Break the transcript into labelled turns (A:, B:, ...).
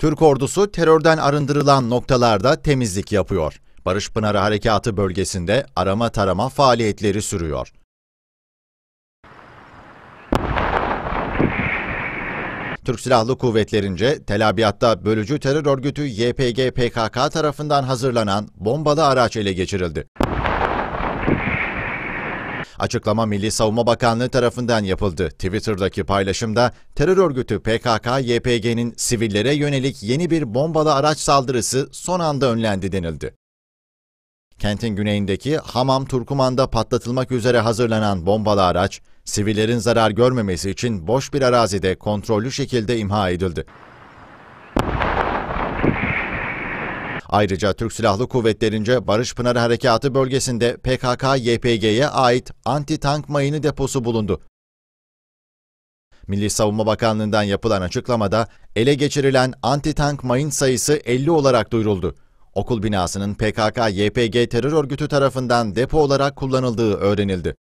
A: Türk ordusu terörden arındırılan noktalarda temizlik yapıyor. Barış Pınarı Harekatı bölgesinde arama tarama faaliyetleri sürüyor. Türk Silahlı Kuvvetlerince Tel Abyad'da bölücü terör örgütü YPG PKK tarafından hazırlanan bombalı araç ele geçirildi. Açıklama Milli Savunma Bakanlığı tarafından yapıldı. Twitter'daki paylaşımda terör örgütü PKK-YPG'nin sivillere yönelik yeni bir bombalı araç saldırısı son anda önlendi denildi. Kentin güneyindeki Hamam Turkuman'da patlatılmak üzere hazırlanan bombalı araç, sivillerin zarar görmemesi için boş bir arazide kontrollü şekilde imha edildi. Ayrıca Türk Silahlı Kuvvetlerince Barış Pınarı Harekatı bölgesinde PKK-YPG'ye ait anti-tank mayını deposu bulundu. Milli Savunma Bakanlığı'ndan yapılan açıklamada ele geçirilen anti-tank mayın sayısı 50 olarak duyuruldu. Okul binasının PKK-YPG terör örgütü tarafından depo olarak kullanıldığı öğrenildi.